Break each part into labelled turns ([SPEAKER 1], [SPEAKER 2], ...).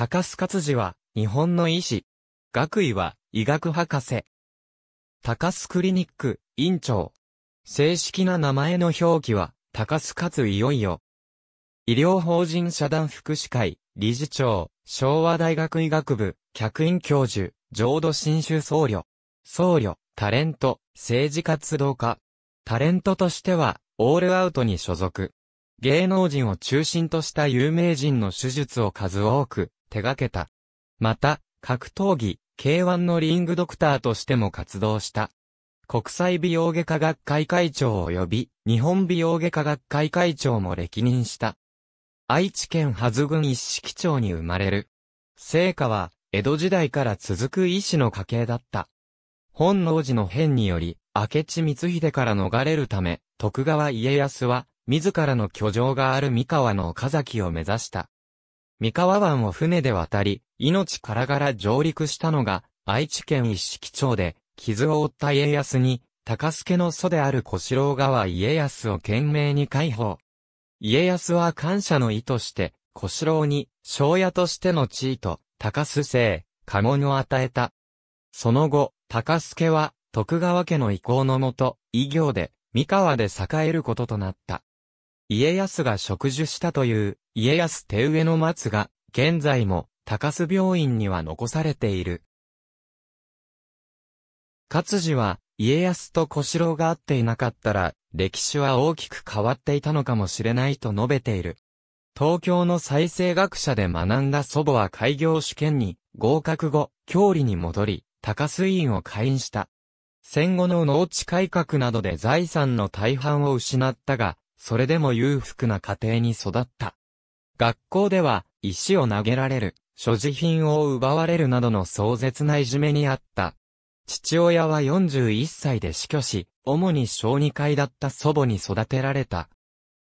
[SPEAKER 1] 高須勝治は、日本の医師。学位は、医学博士。高須クリニック、院長。正式な名前の表記は、高須勝いよいよ。医療法人社団福祉会、理事長、昭和大学医学部、客員教授、浄土真宗僧侶。僧侶、タレント、政治活動家。タレントとしては、オールアウトに所属。芸能人を中心とした有名人の手術を数多く、手掛けた。また、格闘技、K1 のリングドクターとしても活動した。国際美容外科学会会長及び、日本美容外科学会会長も歴任した。愛知県羽群郡一式町に生まれる。聖火は、江戸時代から続く医師の家系だった。本能寺の変により、明智光秀から逃れるため、徳川家康は、自らの居城がある三河の岡崎を目指した。三河湾を船で渡り、命からがら上陸したのが、愛知県一色町で、傷を負った家康に、高助の祖である小四郎川家康を懸命に解放。家康は感謝の意として、小四郎に、庄屋としての地位と、高須姓、家紋を与えた。その後、高助は、徳川家の意向のもと、異業で、三河で栄えることとなった。家康が植樹したという、家康手植えの松が、現在も、高須病院には残されている。勝治は、家康と小四郎が会っていなかったら、歴史は大きく変わっていたのかもしれないと述べている。東京の再生学者で学んだ祖母は開業試験に合格後、郷里に戻り、高須院を会員した。戦後の農地改革などで財産の大半を失ったが、それでも裕福な家庭に育った。学校では、石を投げられる、所持品を奪われるなどの壮絶ないじめにあった。父親は41歳で死去し、主に小児科医だった祖母に育てられた。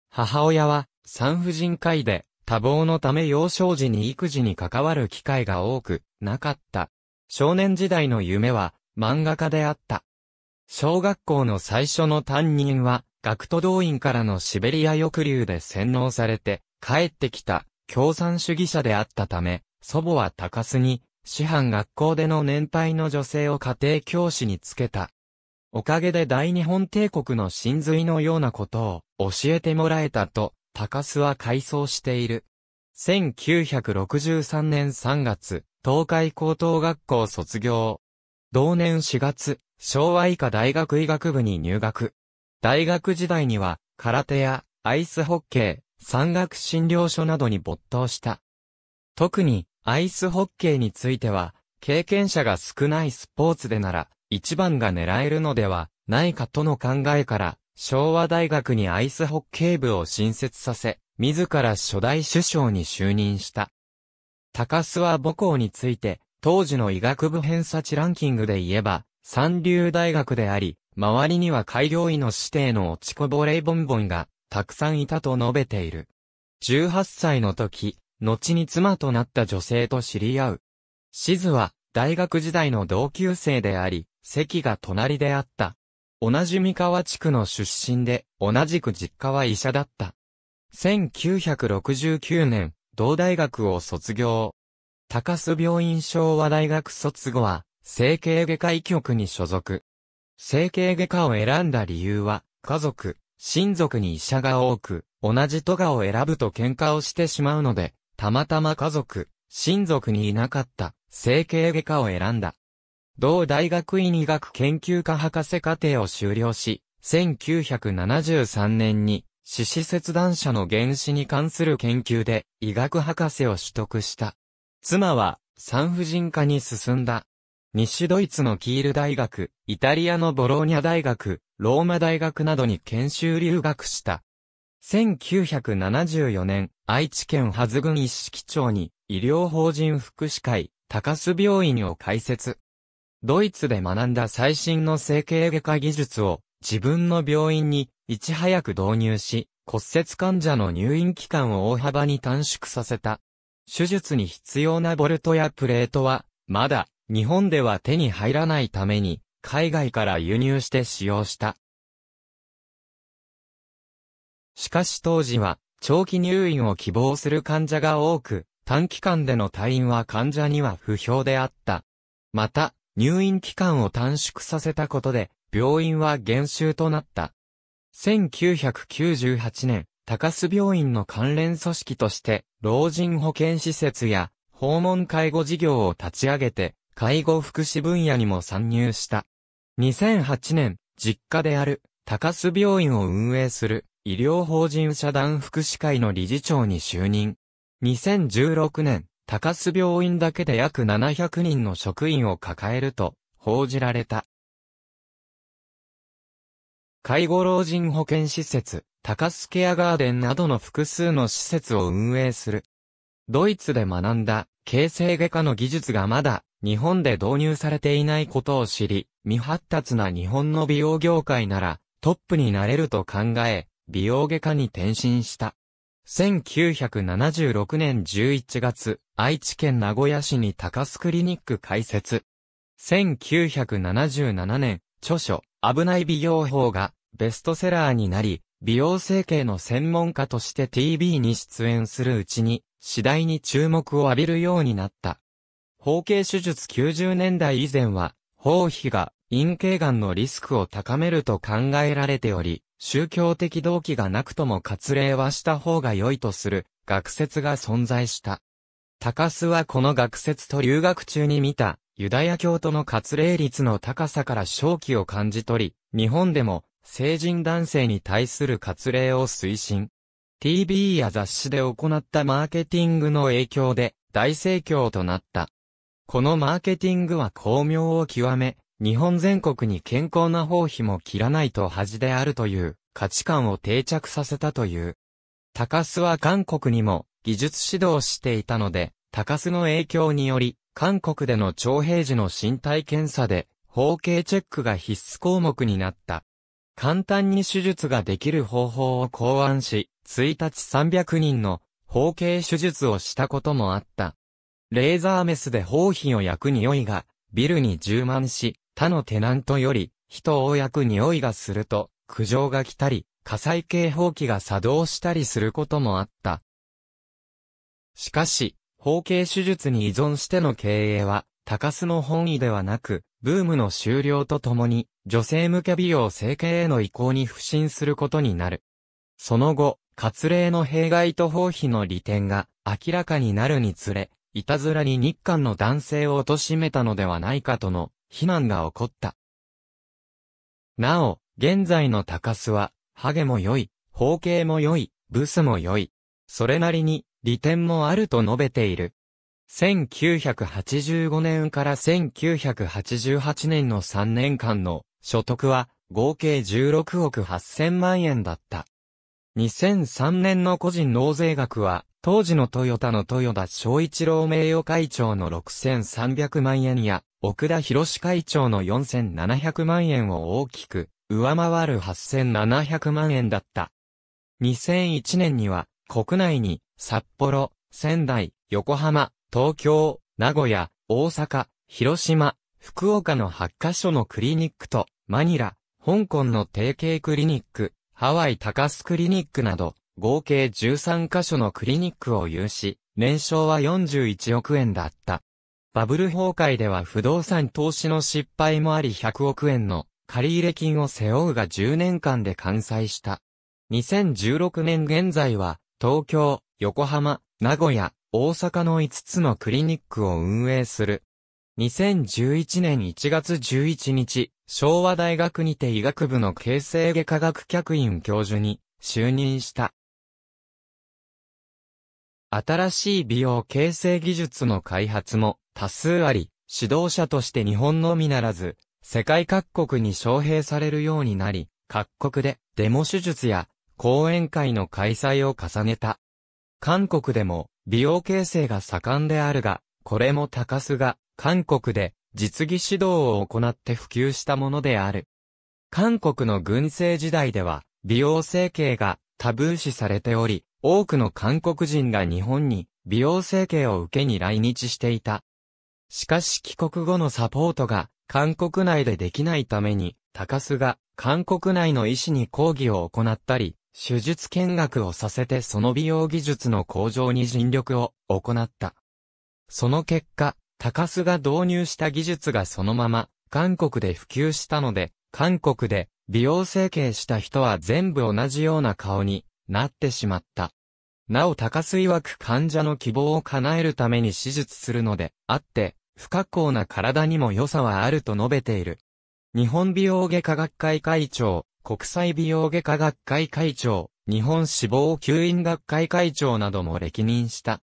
[SPEAKER 1] 母親は、産婦人科医で、多忙のため幼少時に育児に関わる機会が多く、なかった。少年時代の夢は、漫画家であった。小学校の最初の担任は、学徒動員からのシベリア抑留で洗脳されて、帰ってきた共産主義者であったため、祖母は高須に、師範学校での年配の女性を家庭教師につけた。おかげで大日本帝国の真髄のようなことを教えてもらえたと、高須は回想している。1963年3月、東海高等学校卒業。同年4月、昭和医科大学医学部に入学。大学時代には、空手やアイスホッケー、山岳診療所などに没頭した。特に、アイスホッケーについては、経験者が少ないスポーツでなら、一番が狙えるのではないかとの考えから、昭和大学にアイスホッケー部を新設させ、自ら初代首相に就任した。高須は母校について、当時の医学部偏差値ランキングで言えば、三流大学であり、周りには開業医の指定の落ちこぼれボンボンが、たくさんいたと述べている。18歳の時、後に妻となった女性と知り合う。シズは、大学時代の同級生であり、席が隣であった。同じ三河地区の出身で、同じく実家は医者だった。1969年、同大学を卒業。高須病院昭和大学卒後は、整形外科医局に所属。整形外科を選んだ理由は、家族、親族に医者が多く、同じ都がを選ぶと喧嘩をしてしまうので、たまたま家族、親族にいなかった整形外科を選んだ。同大学院医学研究科博士課程を修了し、1973年に四肢切断者の原子に関する研究で医学博士を取得した。妻は産婦人科に進んだ。西ドイツのキール大学、イタリアのボローニャ大学、ローマ大学などに研修留学した。1974年、愛知県ハ群。郡一式町に医療法人福祉会、高須病院を開設。ドイツで学んだ最新の整形外科技術を自分の病院にいち早く導入し、骨折患者の入院期間を大幅に短縮させた。手術に必要なボルトやプレートは、まだ日本では手に入らないために、海外から輸入して使用した。しかし当時は、長期入院を希望する患者が多く、短期間での退院は患者には不評であった。また、入院期間を短縮させたことで、病院は減収となった。1998年、高須病院の関連組織として、老人保健施設や訪問介護事業を立ち上げて、介護福祉分野にも参入した。2008年、実家である、高須病院を運営する、医療法人社団福祉会の理事長に就任。2016年、高須病院だけで約700人の職員を抱えると、報じられた。介護老人保健施設、高須ケアガーデンなどの複数の施設を運営する。ドイツで学んだ、形成外科の技術がまだ日本で導入されていないことを知り、未発達な日本の美容業界ならトップになれると考え、美容外科に転身した。1976年11月、愛知県名古屋市に高須クリニック開設。1977年、著書、危ない美容法がベストセラーになり、美容整形の専門家として TV に出演するうちに、次第に注目を浴びるようになった。包茎手術90年代以前は、包皮が陰茎癌のリスクを高めると考えられており、宗教的動機がなくとも割礼はした方が良いとする学説が存在した。高須はこの学説と留学中に見た、ユダヤ教徒の割礼率の高さから正気を感じ取り、日本でも成人男性に対する割礼を推進。TV や雑誌で行ったマーケティングの影響で大盛況となった。このマーケティングは巧妙を極め、日本全国に健康な包皮も切らないと恥であるという価値観を定着させたという。高須は韓国にも技術指導していたので、高須の影響により、韓国での徴兵時の身体検査で、包茎チェックが必須項目になった。簡単に手術ができる方法を考案し、1日300人の包茎手術をしたこともあった。レーザーメスで包皮を焼く匂いが、ビルに充満し、他のテナントより、人を焼く匂いがすると、苦情が来たり、火災警報器が作動したりすることもあった。しかし、包茎手術に依存しての経営は、高須の本意ではなく、ブームの終了とともに、女性向け美容整形への移行に不信することになる。その後、割礼の弊害と包皮の利点が明らかになるにつれ、いたずらに日韓の男性を貶めたのではないかとの、非難が起こった。なお、現在の高須は、ハゲも良い、包茎も良い、ブスも良い、それなりに、利点もあると述べている。1985年から1988年の3年間の所得は合計16億8000万円だった。2003年の個人納税額は、当時のトヨタの豊田昭一郎名誉会長の6300万円や、奥田博士会長の4700万円を大きく、上回る8700万円だった。2001年には、国内に、札幌、仙台、横浜、東京、名古屋、大阪、広島、福岡の8カ所のクリニックと、マニラ、香港の提携クリニック、ハワイ高須クリニックなど、合計13カ所のクリニックを有し、年商は41億円だった。バブル崩壊では不動産投資の失敗もあり100億円の借入金を背負うが10年間で完済した。2016年現在は、東京、横浜、名古屋、大阪の5つのクリニックを運営する。2011年1月11日、昭和大学にて医学部の形成外科学客員教授に就任した。新しい美容形成技術の開発も多数あり、指導者として日本のみならず、世界各国に招聘されるようになり、各国でデモ手術や講演会の開催を重ねた。韓国でも美容形成が盛んであるが、これも高須が韓国で実技指導を行って普及したものである。韓国の軍政時代では、美容整形がタブー視されており、多くの韓国人が日本に美容整形を受けに来日していた。しかし帰国後のサポートが韓国内でできないために、高須が韓国内の医師に講義を行ったり、手術見学をさせてその美容技術の向上に尽力を行った。その結果、高須が導入した技術がそのまま、韓国で普及したので、韓国で美容整形した人は全部同じような顔になってしまった。なお高須曰く患者の希望を叶えるために手術するので、あって、不可好な体にも良さはあると述べている。日本美容外科学会会長、国際美容外科学会会長、日本脂肪吸引学会会長なども歴任した。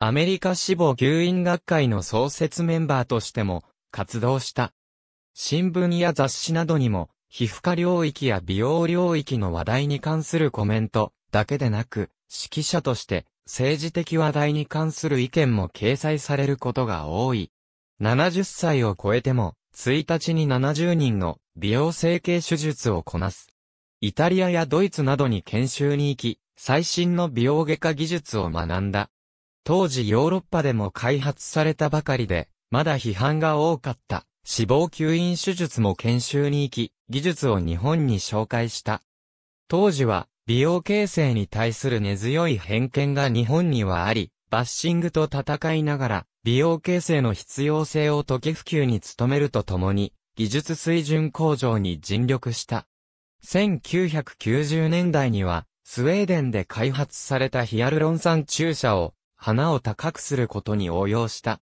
[SPEAKER 1] アメリカ志望牛院学会の創設メンバーとしても活動した。新聞や雑誌などにも、皮膚科領域や美容領域の話題に関するコメントだけでなく、指揮者として政治的話題に関する意見も掲載されることが多い。70歳を超えても、1日に70人の美容整形手術をこなす。イタリアやドイツなどに研修に行き、最新の美容外科技術を学んだ。当時ヨーロッパでも開発されたばかりで、まだ批判が多かった、死亡吸引手術も研修に行き、技術を日本に紹介した。当時は、美容形成に対する根強い偏見が日本にはあり、バッシングと戦いながら、美容形成の必要性を解き普及に努めるとともに、技術水準向上に尽力した。1990年代には、スウェーデンで開発されたヒアルロン酸注射を花を高くすることに応用した。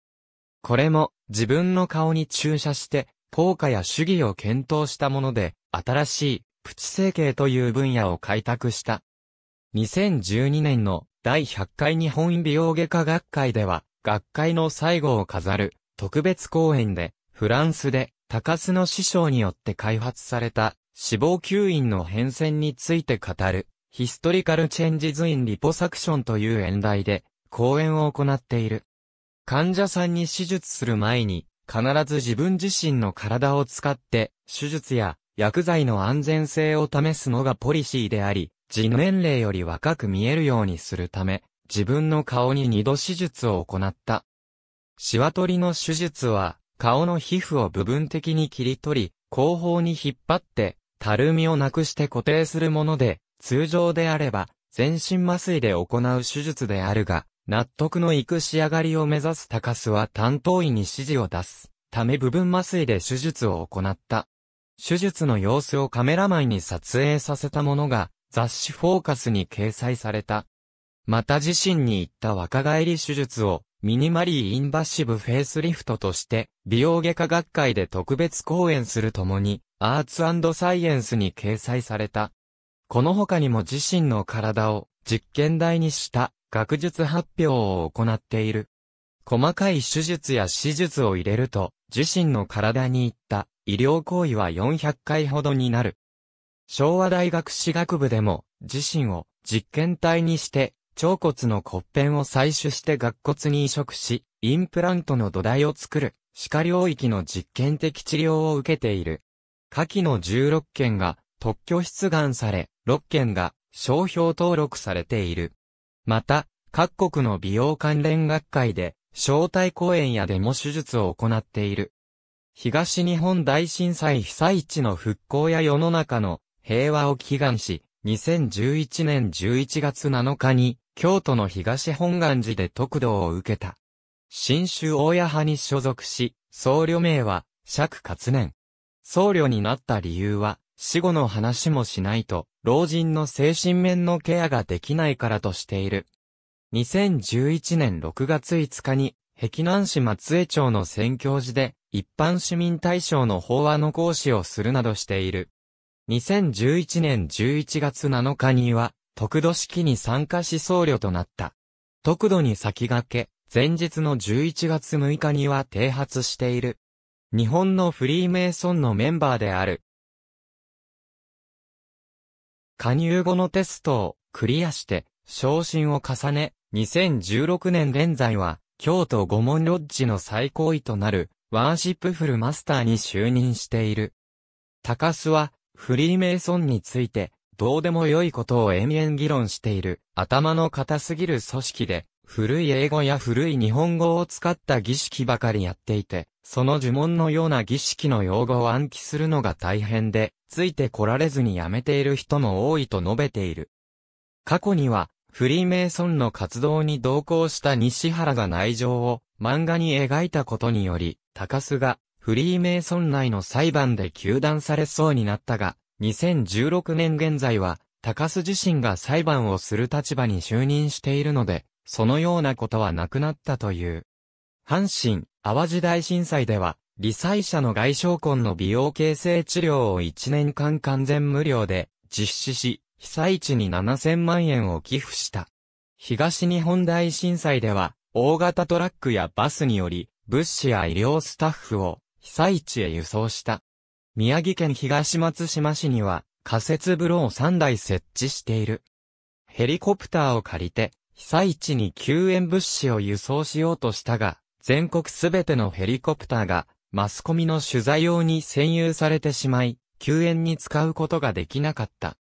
[SPEAKER 1] これも自分の顔に注射して効果や主義を検討したもので、新しいプチ整形という分野を開拓した。2012年の第100回日本美容外科学会では、学会の最後を飾る特別講演で、フランスで高須の師匠によって開発された脂肪吸引の変遷について語るヒストリカルチェンジズインリポサクションという演題で講演を行っている。患者さんに手術する前に、必ず自分自身の体を使って、手術や薬剤の安全性を試すのがポリシーであり、自年齢より若く見えるようにするため、自分の顔に二度手術を行った。シワ取りの手術は、顔の皮膚を部分的に切り取り、後方に引っ張って、たるみをなくして固定するもので、通常であれば、全身麻酔で行う手術であるが、納得のいく仕上がりを目指す高須は担当医に指示を出す。ため部分麻酔で手術を行った。手術の様子をカメラマンに撮影させたものが、雑誌フォーカスに掲載された。また自身に言った若返り手術を、ミニマリー・インバッシブ・フェイスリフトとして、美容外科学会で特別講演するともに、アーツサイエンスに掲載された。この他にも自身の体を実験台にした学術発表を行っている。細かい手術や手術を入れると、自身の体に行った医療行為は400回ほどになる。昭和大学歯学部でも、自身を実験体にして、腸骨の骨片を採取して学骨に移植し、インプラントの土台を作る、歯科領域の実験的治療を受けている。下記の16件が特許出願され、6件が商標登録されている。また、各国の美容関連学会で、招待講演やデモ手術を行っている。東日本大震災被災地の復興や世の中の平和を祈願し、2011年11月7日に、京都の東本願寺で特道を受けた。新州大谷派に所属し、僧侶名は、釈勝年。僧侶になった理由は、死後の話もしないと、老人の精神面のケアができないからとしている。2011年6月5日に、碧南市松江町の宣教寺で、一般市民対象の法話の講師をするなどしている。2011年11月7日には、特度式に参加し僧侶となった。特度に先駆け、前日の11月6日には停発している。日本のフリーメイソンのメンバーである、加入後のテストをクリアして、昇進を重ね、2016年現在は、京都五門ロッジの最高位となる、ワーシップフルマスターに就任している。高須は、フリーメイソンについて、どうでも良いことを延々議論している、頭の固すぎる組織で、古い英語や古い日本語を使った儀式ばかりやっていて、その呪文のような儀式の用語を暗記するのが大変で、ついて来られずに辞めている人も多いと述べている。過去には、フリーメイソンの活動に同行した西原が内情を漫画に描いたことにより、高須がフリーメイソン内の裁判で休断されそうになったが、2016年現在は、高須自身が裁判をする立場に就任しているので、そのようなことはなくなったという。阪神、淡路大震災では、理災者の外傷痕の美容形成治療を1年間完全無料で実施し、被災地に7000万円を寄付した。東日本大震災では、大型トラックやバスにより、物資や医療スタッフを被災地へ輸送した。宮城県東松島市には、仮設風呂を3台設置している。ヘリコプターを借りて、被災地に救援物資を輸送しようとしたが、全国すべてのヘリコプターがマスコミの取材用に占有されてしまい、救援に使うことができなかった。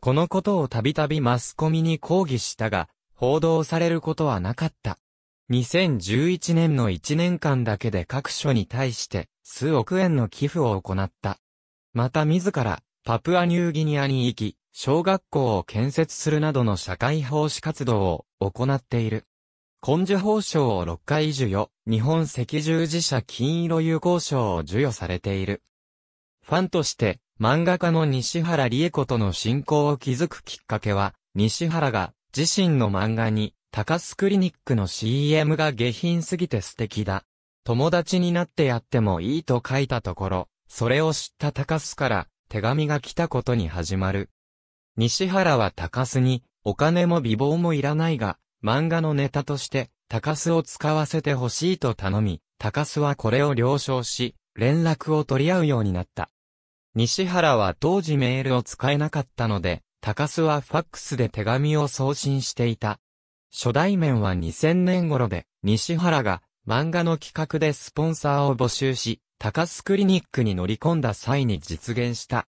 [SPEAKER 1] このことをたびたびマスコミに抗議したが、報道されることはなかった。2011年の1年間だけで各所に対して数億円の寄付を行った。また自らパプアニューギニアに行き、小学校を建設するなどの社会奉仕活動を行っている。根樹法賞を6回授与、日本赤十字社金色友好賞を授与されている。ファンとして、漫画家の西原理恵子との親交を築くきっかけは、西原が自身の漫画に、高須クリニックの CM が下品すぎて素敵だ。友達になってやってもいいと書いたところ、それを知った高須から手紙が来たことに始まる。西原は高須に、お金も美貌もいらないが、漫画のネタとして、高須を使わせてほしいと頼み、高須はこれを了承し、連絡を取り合うようになった。西原は当時メールを使えなかったので、高須はファックスで手紙を送信していた。初代面は2000年頃で、西原が漫画の企画でスポンサーを募集し、高須クリニックに乗り込んだ際に実現した。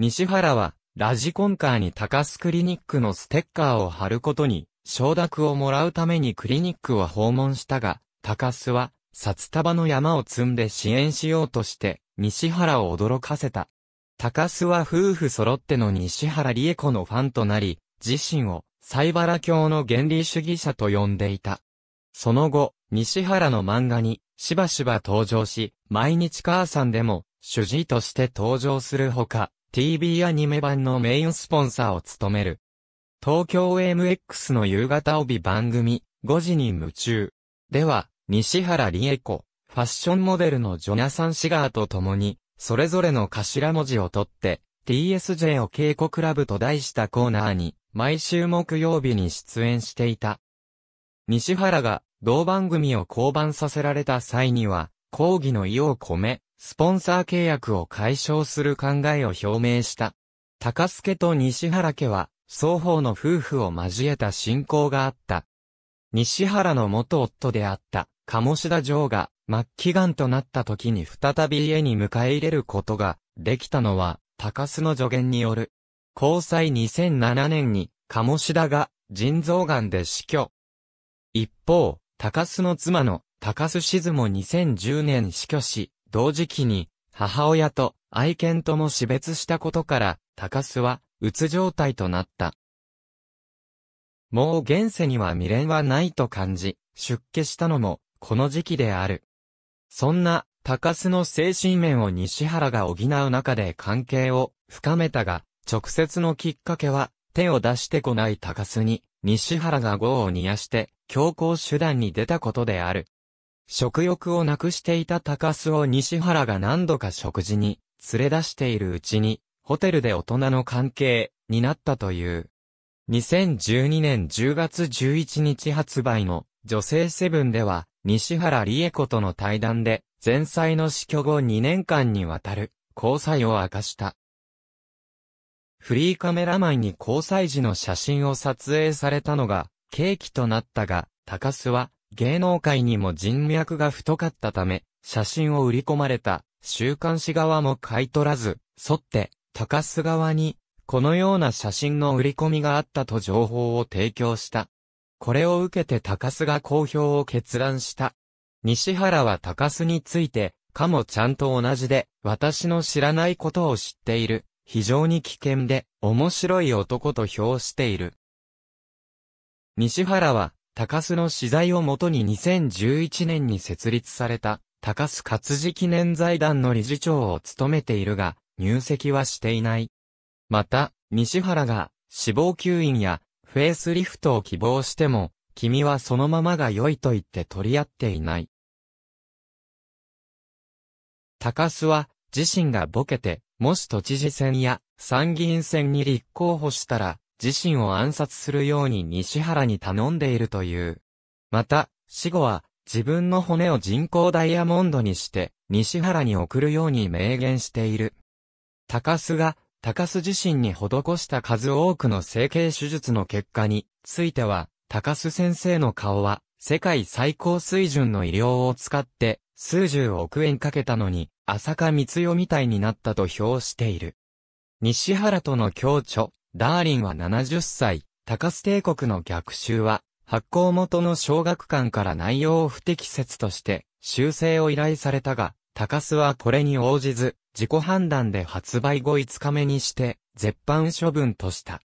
[SPEAKER 1] 西原は、ラジコンカーに高須クリニックのステッカーを貼ることに承諾をもらうためにクリニックは訪問したが、高須は、札束の山を積んで支援しようとして、西原を驚かせた。高須は夫婦揃っての西原理恵子のファンとなり、自身を、西原教の原理主義者と呼んでいた。その後、西原の漫画に、しばしば登場し、毎日母さんでも、主治医として登場するほか、TV アニメ版のメインスポンサーを務める。東京 MX の夕方帯番組、5時に夢中。では、西原理恵子、ファッションモデルのジョナサン・シガーと共に、それぞれの頭文字を取って、TSJ を稽古クラブと題したコーナーに、毎週木曜日に出演していた。西原が、同番組を降板させられた際には、抗議の意を込め、スポンサー契約を解消する考えを表明した。高助と西原家は、双方の夫婦を交えた信仰があった。西原の元夫であった、鴨志田城が、末期癌となった時に再び家に迎え入れることが、できたのは、高須の助言による。交際2007年に、鴨志田が、腎臓癌で死去。一方、高須の妻の、高須静も2010年死去し、同時期に、母親と愛犬とも死別したことから、高須は、うつ状態となった。もう現世には未練はないと感じ、出家したのも、この時期である。そんな、高須の精神面を西原が補う中で関係を深めたが、直接のきっかけは、手を出してこない高須に、西原が業を煮やして、強行手段に出たことである。食欲をなくしていた高須を西原が何度か食事に連れ出しているうちに、ホテルで大人の関係になったという。2012年10月11日発売の女性セブンでは、西原理恵子との対談で、前妻の死去後2年間にわたる交際を明かした。フリーカメラマンに交際時の写真を撮影されたのが、契機となったが、高須は、芸能界にも人脈が太かったため、写真を売り込まれた、週刊誌側も買い取らず、沿って、高須川に、このような写真の売り込みがあったと情報を提供した。これを受けて高須が公表を決断した。西原は高須について、かもちゃんと同じで、私の知らないことを知っている、非常に危険で、面白い男と評している。西原は、高須の資材をもとに2011年に設立された、高須活字記念財団の理事長を務めているが、入籍はしていない。また、西原が死亡吸引やフェイスリフトを希望しても、君はそのままが良いと言って取り合っていない。高須は自身がボケて、もし都知事選や参議院選に立候補したら、自身を暗殺するように西原に頼んでいるという。また、死後は自分の骨を人工ダイヤモンドにして、西原に送るように明言している。高須が、高須自身に施した数多くの整形手術の結果については、高須先生の顔は、世界最高水準の医療を使って、数十億円かけたのに、浅香光代みたいになったと評している。西原との共著、ダーリンは70歳、高須帝国の逆襲は、発行元の小学館から内容を不適切として、修正を依頼されたが、高須はこれに応じず、自己判断で発売後5日目にして、絶版処分とした。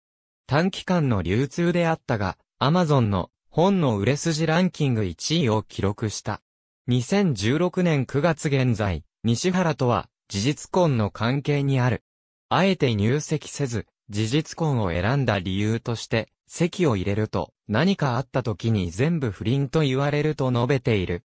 [SPEAKER 1] 短期間の流通であったが、アマゾンの本の売れ筋ランキング1位を記録した。2016年9月現在、西原とは事実婚の関係にある。あえて入籍せず、事実婚を選んだ理由として、籍を入れると何かあった時に全部不倫と言われると述べている。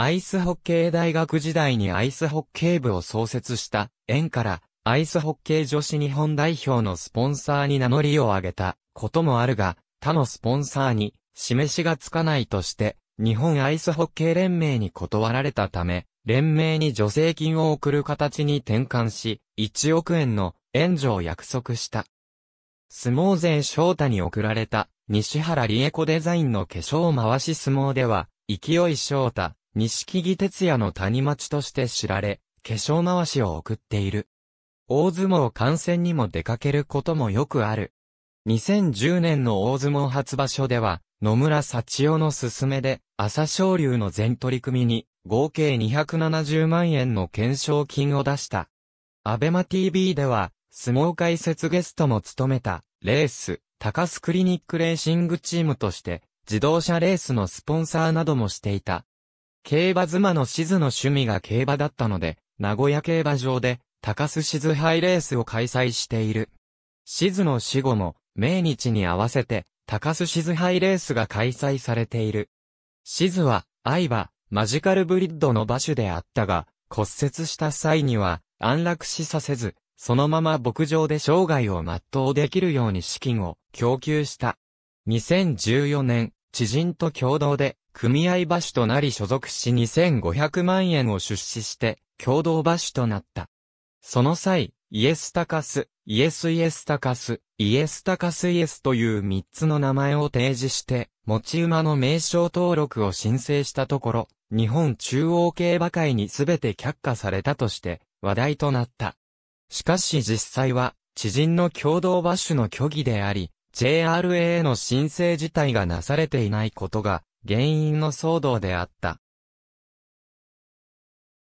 [SPEAKER 1] アイスホッケー大学時代にアイスホッケー部を創設した縁から、アイスホッケー女子日本代表のスポンサーに名乗りを上げたこともあるが、他のスポンサーに示しがつかないとして、日本アイスホッケー連盟に断られたため、連盟に助成金を送る形に転換し、1億円の援助を約束した。相撲勢翔太に送られた西原理恵子デザインの化粧回し相撲では、勢い翔太、錦木哲也の谷町として知られ、化粧回しを送っている。大相撲観戦にも出かけることもよくある。2010年の大相撲初場所では、野村幸男の勧めで、朝青龍の全取り組みに、合計270万円の懸賞金を出した。アベマ TV では、相撲解説ゲストも務めた、レース、高須クリニックレーシングチームとして、自動車レースのスポンサーなどもしていた、競馬妻の静の趣味が競馬だったので、名古屋競馬場で、高須静杯レースを開催している。静の死後も、命日に合わせて、高須静杯レースが開催されている。静は、愛馬、マジカルブリッドの馬種であったが、骨折した際には、安楽死させず、そのまま牧場で生涯を全うできるように資金を供給した。2014年、知人と共同で組合場所となり所属し2500万円を出資して、共同場所となった。その際、イエスタカス、イエスイエスタカス、イエスタカスイエスという3つの名前を提示して、持ち馬の名称登録を申請したところ、日本中央競馬会に全て却下されたとして、話題となった。しかし実際は、知人の共同馬主の虚偽であり、JRA の申請自体がなされていないことが原因の騒動であった。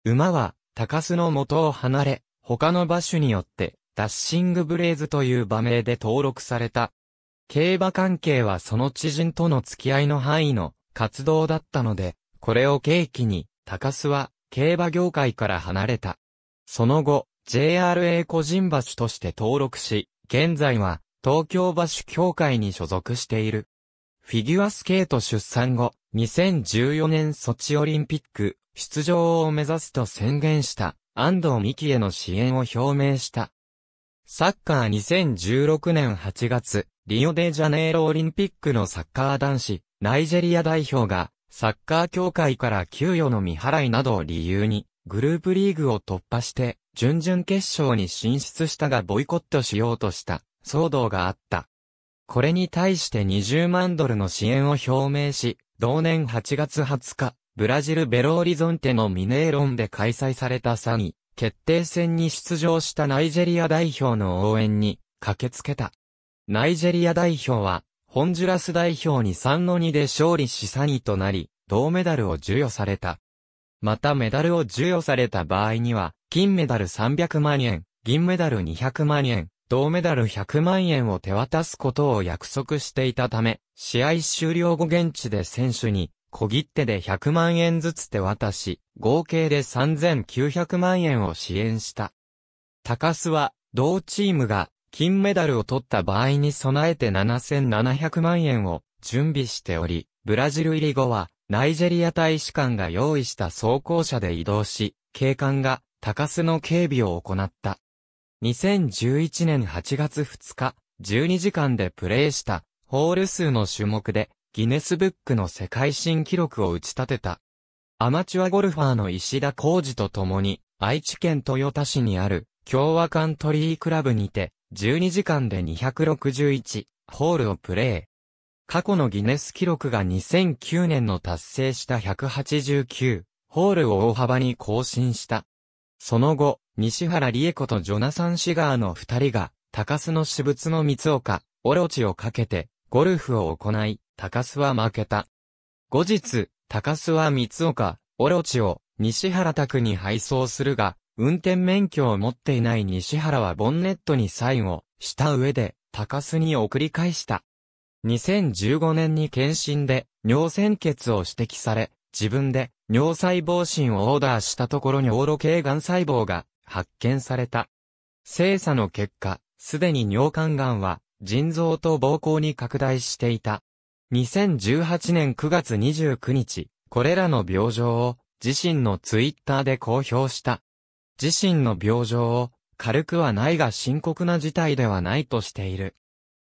[SPEAKER 1] 馬は、高須の元を離れ、他の馬種によって、ダッシングブレイズという馬名で登録された。競馬関係はその知人との付き合いの範囲の活動だったので、これを契機に、高須は競馬業界から離れた。その後、JRA 個人馬主として登録し、現在は東京馬主協会に所属している。フィギュアスケート出産後、2014年ソチオリンピック出場を目指すと宣言した安藤美希への支援を表明した。サッカー2016年8月、リオデジャネイロオリンピックのサッカー男子、ナイジェリア代表が、サッカー協会から給与の未払いなどを理由に、グループリーグを突破して、準々決勝に進出したがボイコットしようとした、騒動があった。これに対して20万ドルの支援を表明し、同年8月20日、ブラジルベローリゾンテのミネーロンで開催された3位、決定戦に出場したナイジェリア代表の応援に駆けつけた。ナイジェリア代表は、ホンジュラス代表に3-2で勝利し3位となり、銅メダルを授与された。またメダルを授与された場合には、金メダル300万円、銀メダル200万円、銅メダル100万円を手渡すことを約束していたため、試合終了後現地で選手に、小切手で100万円ずつ手渡し、合計で3900万円を支援した。高須は、同チームが、金メダルを取った場合に備えて7700万円を準備しており、ブラジル入り後は、ナイジェリア大使館が用意した装甲車で移動し、警官が高須の警備を行った。2011年8月2日、12時間でプレーした、ホール数の種目で、ギネスブックの世界新記録を打ち立てた。アマチュアゴルファーの石田浩二と共に、愛知県豊田市にある、共和カントリークラブにて、12時間で261、ホールをプレー。過去のギネス記録が2009年の達成した189、ホールを大幅に更新した。その後、西原理恵子とジョナサン・シガーの二人が、高須の私物の三岡、オロチをかけて、ゴルフを行い、高須は負けた。後日、高須は三岡、オロチを、西原宅に配送するが、運転免許を持っていない西原はボンネットにサインをした上で、高須に送り返した。2015年に検診で尿鮮血を指摘され、自分で尿細胞診をオーダーしたところにオーロ系癌細胞が発見された。精査の結果、すでに尿管癌は腎臓と膀胱に拡大していた。2018年9月29日、これらの病状を自身のツイッターで公表した。自身の病状を軽くはないが深刻な事態ではないとしている。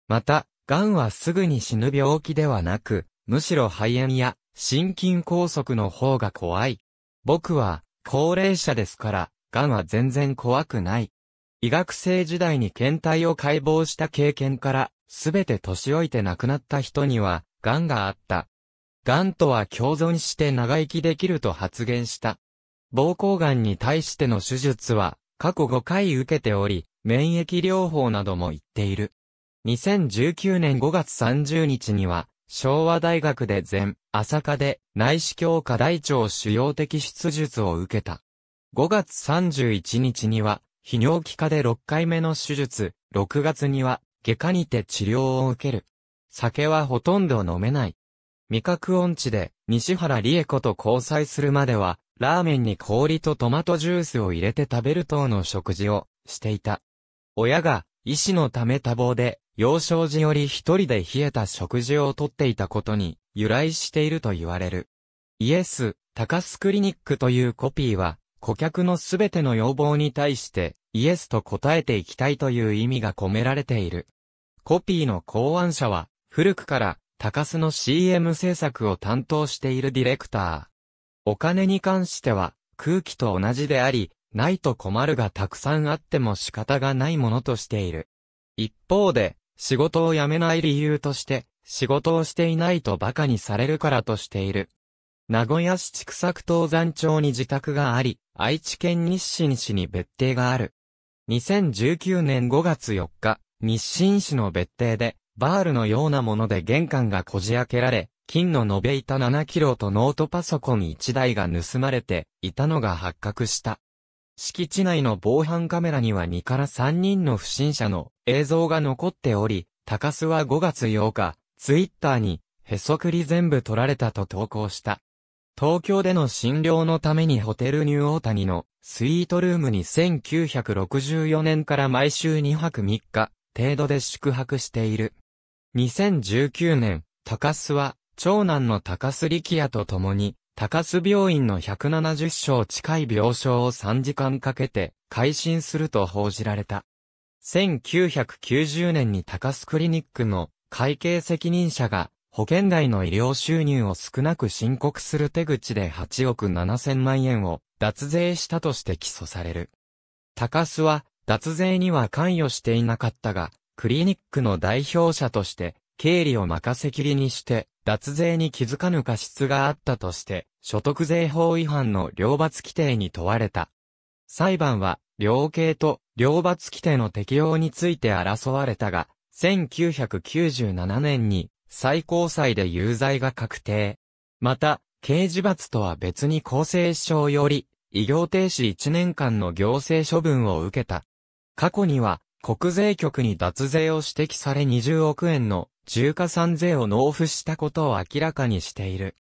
[SPEAKER 1] また、癌はすぐに死ぬ病気ではなく、むしろ肺炎や心筋梗塞の方が怖い。僕は高齢者ですから、癌は全然怖くない。医学生時代に検体を解剖した経験から、すべて年老いて亡くなった人には、癌があった。癌とは共存して長生きできると発言した。膀胱癌に対しての手術は、過去5回受けており、免疫療法なども言っている。2019年5月30日には、昭和大学で前、朝霞で内視鏡下大腸腫瘍的出術を受けた。5月31日には、泌尿器科で6回目の手術、6月には、外科にて治療を受ける。酒はほとんど飲めない。味覚音痴で、西原理恵子と交際するまでは、ラーメンに氷とトマトジュースを入れて食べる等の食事をしていた。親が、医師のため多忙で、幼少時より一人で冷えた食事をとっていたことに由来していると言われる。イエス、高須クリニックというコピーは、顧客のすべての要望に対して、イエスと答えていきたいという意味が込められている。コピーの考案者は、古くから、高須の CM 制作を担当しているディレクター。お金に関しては、空気と同じであり、ないと困るがたくさんあっても仕方がないものとしている。一方で、仕事を辞めない理由として、仕事をしていないと馬鹿にされるからとしている。名古屋市畜作東山町に自宅があり、愛知県日清市に別邸がある。2019年5月4日、日清市の別邸で、バールのようなもので玄関がこじ開けられ、金の延べ板7キロとノートパソコン1台が盗まれていたのが発覚した。敷地内の防犯カメラには2から3人の不審者の映像が残っており、高須は5月8日、ツイッターに、へそくり全部取られたと投稿した。東京での診療のためにホテルニューオータニのスイートルームに1964年から毎週2泊3日程度で宿泊している。2019年、高須は長男の高須力也と共に高須病院の170床近い病床を3時間かけて改診すると報じられた。1990年に高須クリニックの会計責任者が保険外の医療収入を少なく申告する手口で8億7千万円を脱税したとして起訴される。高須は脱税には関与していなかったが、クリニックの代表者として経理を任せきりにして、脱税に気づかぬ過失があったとして、所得税法違反の両罰規定に問われた。裁判は、量刑と両罰規定の適用について争われたが、1997年に最高裁で有罪が確定。また、刑事罰とは別に厚生省より、異業停止1年間の行政処分を受けた。過去には、国税局に脱税を指摘され20億円の重加算税を納付したことを明らかにしている。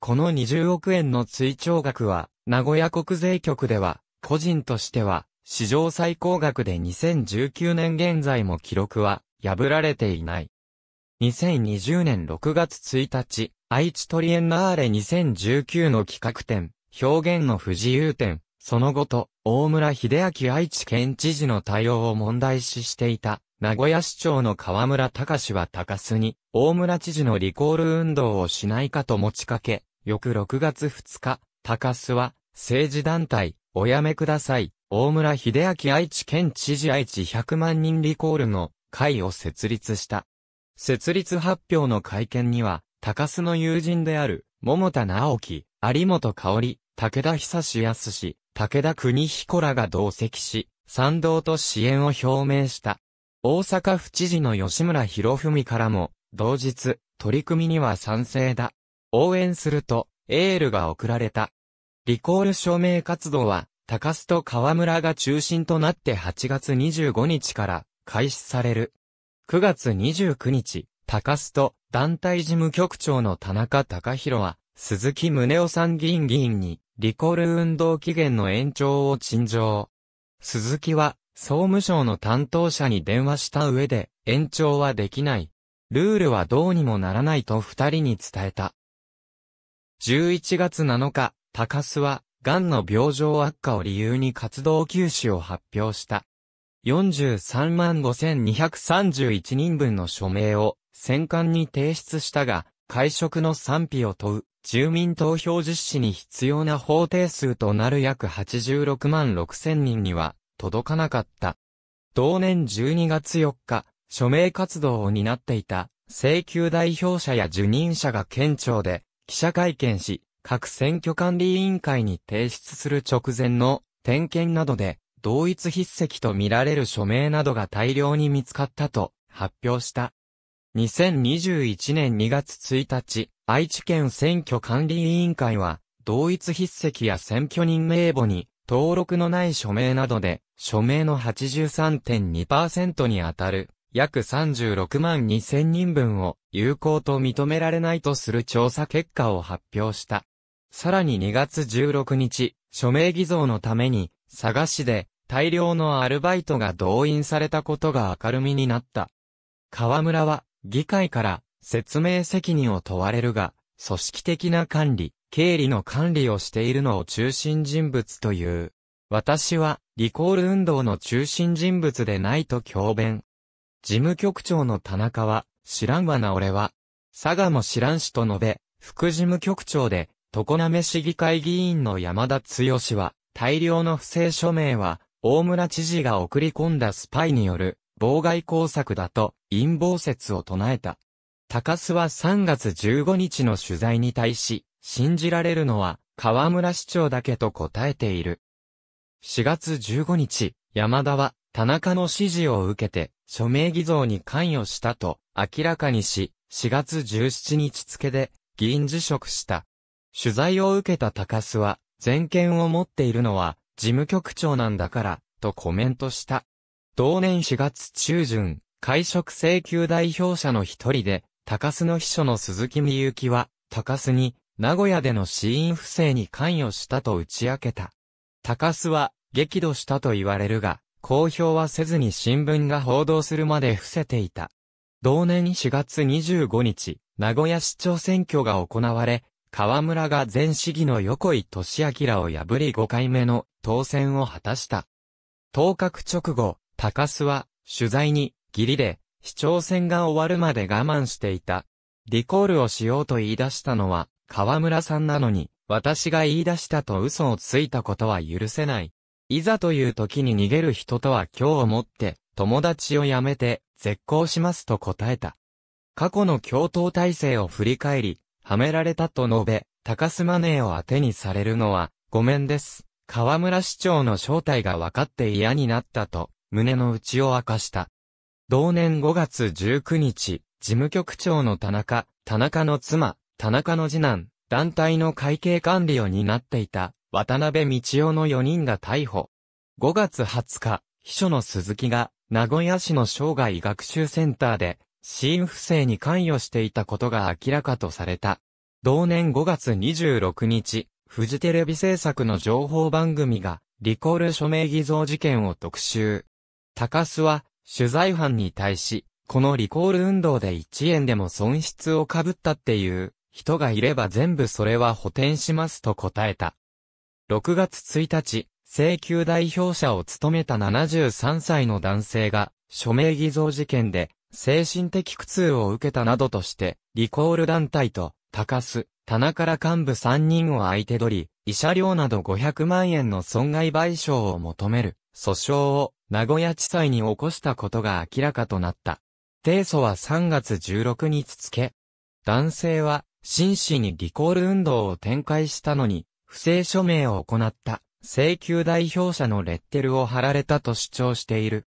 [SPEAKER 1] この20億円の追徴額は、名古屋国税局では、個人としては、史上最高額で2019年現在も記録は破られていない。2020年6月1日、愛知トリエンナーレ2019の企画展、表現の不自由展、その後と、大村秀明愛知県知事の対応を問題視していた、名古屋市長の河村隆は高須に、大村知事のリコール運動をしないかと持ちかけ、翌6月2日、高須は、政治団体、おやめください、大村秀明愛知県知事愛知100万人リコールの会を設立した。設立発表の会見には、高須の友人である、桃田直樹、有本香織、武田久志康氏、武田国彦らが同席し、賛同と支援を表明した。大阪府知事の吉村博文からも、同日、取り組みには賛成だ。応援すると、エールが送られた。リコール署名活動は、高須と河村が中心となって8月25日から開始される。9月29日、高須と団体事務局長の田中貴弘は、鈴木宗男参議院議員に、リコール運動期限の延長を陳情。鈴木は、総務省の担当者に電話した上で、延長はできない。ルールはどうにもならないと二人に伝えた。11月7日、高須は、癌の病状悪化を理由に活動休止を発表した。43万5231人分の署名を戦艦に提出したが、会食の賛否を問う住民投票実施に必要な法定数となる約86万6000人には届かなかった。同年12月4日、署名活動を担っていた請求代表者や受任者が県庁で記者会見し、各選挙管理委員会に提出する直前の点検などで同一筆跡と見られる署名などが大量に見つかったと発表した。2021年2月1日、愛知県選挙管理委員会は、同一筆跡や選挙人名簿に登録のない署名などで、署名の83.2%にあたる約36万2000人分を有効と認められないとする調査結果を発表した。さらに2月16日、署名偽造のために、佐賀市で大量のアルバイトが動員されたことが明るみになった。河村は、議会から説明責任を問われるが、組織的な管理、経理の管理をしているのを中心人物という。私は、リコール運動の中心人物でないと強弁。事務局長の田中は、知らんわな俺は。佐賀も知らんしと述べ、副事務局長で、常滑市議会議員の山田剛は、大量の不正署名は、大村知事が送り込んだスパイによる妨害工作だと陰謀説を唱えた。高須は3月15日の取材に対し、信じられるのは河村市長だけと答えている。4月15日、山田は田中の指示を受けて署名偽造に関与したと明らかにし、4月17日付で議員辞職した。取材を受けた高須は、全権を持っているのは事務局長なんだから、とコメントした。同年4月中旬、会食請求代表者の一人で、高須の秘書の鈴木美幸は、高須に、名古屋での死因不正に関与したと打ち明けた。高須は、激怒したと言われるが、公表はせずに新聞が報道するまで伏せていた。同年4月25日、名古屋市長選挙が行われ、河村が前市議の横井俊明を破り5回目の当選を果たした。当確直後、高須は取材に義理で市長選が終わるまで我慢していた。リコールをしようと言い出したのは河村さんなのに私が言い出したと嘘をついたことは許せない。いざという時に逃げる人とは今日をもって友達を辞めて絶交しますと答えた。過去の共闘体制を振り返り、はめられたと述べ、高須マネーを当てにされるのは、ごめんです。河村市長の正体が分かって嫌になったと、胸の内を明かした。同年5月19日、事務局長の田中、田中の妻、田中の次男、団体の会計管理を担っていた、渡辺道夫の4人が逮捕。5月20日、秘書の鈴木が、名古屋市の生涯学習センターで、因不正に関与していたことが明らかとされた。同年5月26日、フジテレビ制作の情報番組が、リコール署名偽造事件を特集。高須は、取材班に対し、このリコール運動で1円でも損失をかぶったっていう、人がいれば全部それは補填しますと答えた。6月1日、請求代表者を務めた73歳の男性が、署名偽造事件で、精神的苦痛を受けたなどとして、リコール団体と、高須、棚から幹部3人を相手取り、慰謝料など500万円の損害賠償を求める訴訟を名古屋地裁に起こしたことが明らかとなった。提訴は3月16日付。男性は真摯にリコール運動を展開したのに、不正署名を行った請求代表者のレッテルを貼られたと主張している。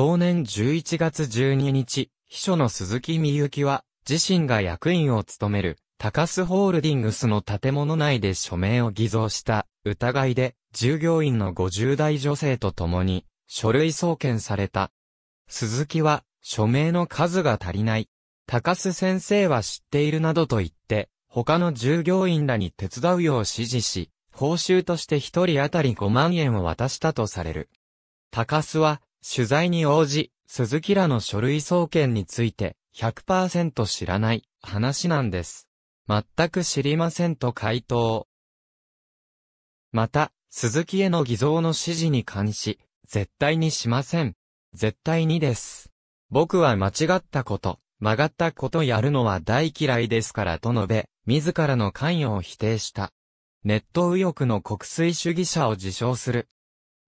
[SPEAKER 1] 同年11月12日、秘書の鈴木みゆきは、自身が役員を務める、高須ホールディングスの建物内で署名を偽造した疑いで、従業員の50代女性と共に、書類送検された。鈴木は、署名の数が足りない。高須先生は知っているなどと言って、他の従業員らに手伝うよう指示し、報酬として一人当たり5万円を渡したとされる。高須は、取材に応じ、鈴木らの書類送検について100%知らない話なんです。全く知りませんと回答。また、鈴木への偽造の指示に関し、絶対にしません。絶対にです。僕は間違ったこと、曲がったことやるのは大嫌いですからと述べ、自らの関与を否定した。ネット右翼の国粋主義者を自称する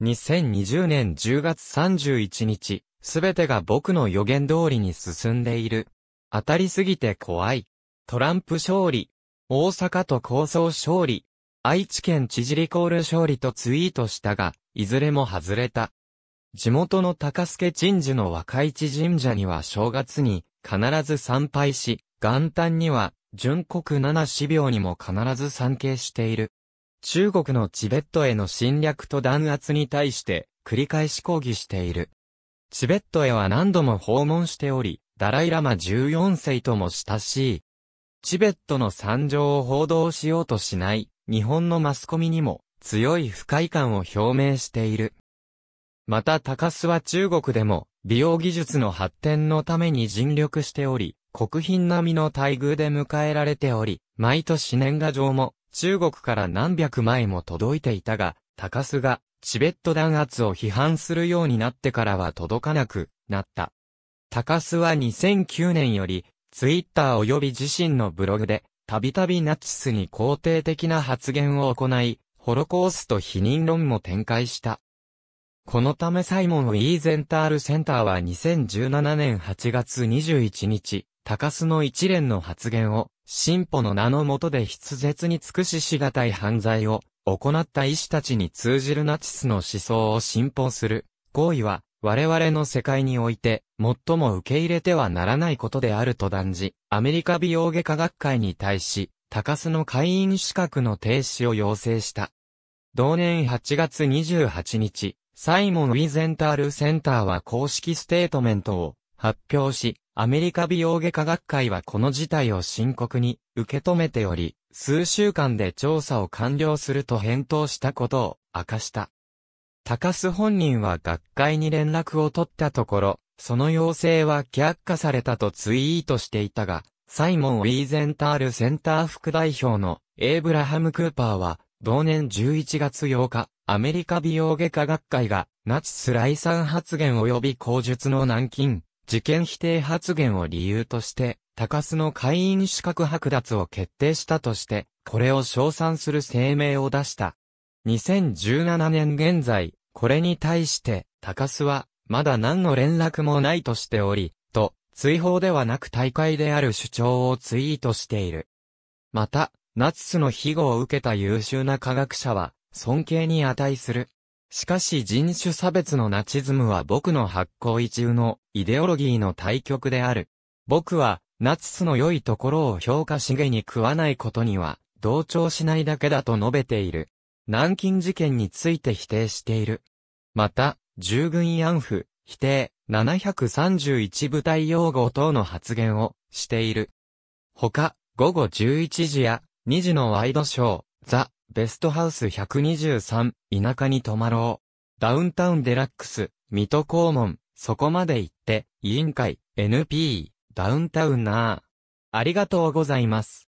[SPEAKER 1] 2020年10月31日、すべてが僕の予言通りに進んでいる。当たりすぎて怖い。トランプ勝利。大阪都構想勝利。愛知県知事リコール勝利とツイートしたが、いずれも外れた。地元の高助神社の若市神社には正月に必ず参拝し、元旦には純国七死病にも必ず参詣している。中国のチベットへの侵略と弾圧に対して繰り返し抗議している。チベットへは何度も訪問しており、ダライラマ14世とも親しい。チベットの惨状を報道しようとしない日本のマスコミにも強い不快感を表明している。また高須は中国でも美容技術の発展のために尽力しており、国賓並みの待遇で迎えられており、毎年年賀状も中国から何百枚も届いていたが、高須がチベット弾圧を批判するようになってからは届かなくなった。高須は2009年より、ツイッター及び自身のブログで、たびたびナチスに肯定的な発言を行い、ホロコースト否認論も展開した。このためサイモン・ウィーゼンタールセンターは2017年8月21日、高須の一連の発言を、進歩の名のもとで筆舌に尽くししがたい犯罪を、行った医師たちに通じるナチスの思想を信奉する、行為は、我々の世界において、最も受け入れてはならないことであると断じ、アメリカ美容外科学会に対し、高須の会員資格の停止を要請した。同年8月28日、サイモン・ウィゼンタールセンターは公式ステートメントを発表し、アメリカ美容外科学会はこの事態を深刻に受け止めており、数週間で調査を完了すると返答したことを明かした。高須本人は学会に連絡を取ったところ、その要請は却下されたとツイートしていたが、サイモン・ウィーゼンタールセンター副代表のエイブラハム・クーパーは、同年11月8日、アメリカ美容外科学会が、ナチス来産発言及び口述の軟禁、事件否定発言を理由として、高須の会員資格剥奪を決定したとして、これを称賛する声明を出した。2017年現在、これに対して、高須は、まだ何の連絡もないとしており、と、追放ではなく大会である主張をツイートしている。また、ナツスの庇護を受けた優秀な科学者は、尊敬に値する、しかし人種差別のナチズムは僕の発行一中のイデオロギーの対極である。僕は、ナチスの良いところを評価しげに食わないことには、同調しないだけだと述べている。南京事件について否定している。また、従軍慰安婦、否定、731部隊用語等の発言をしている。他、午後11時や2時のワイドショー、ザ・ベストハウス123、田舎に泊まろう。ダウンタウンデラックス、水戸黄門、そこまで行って、委員会、NP、ダウンタウンなぁ。ありがとうございます。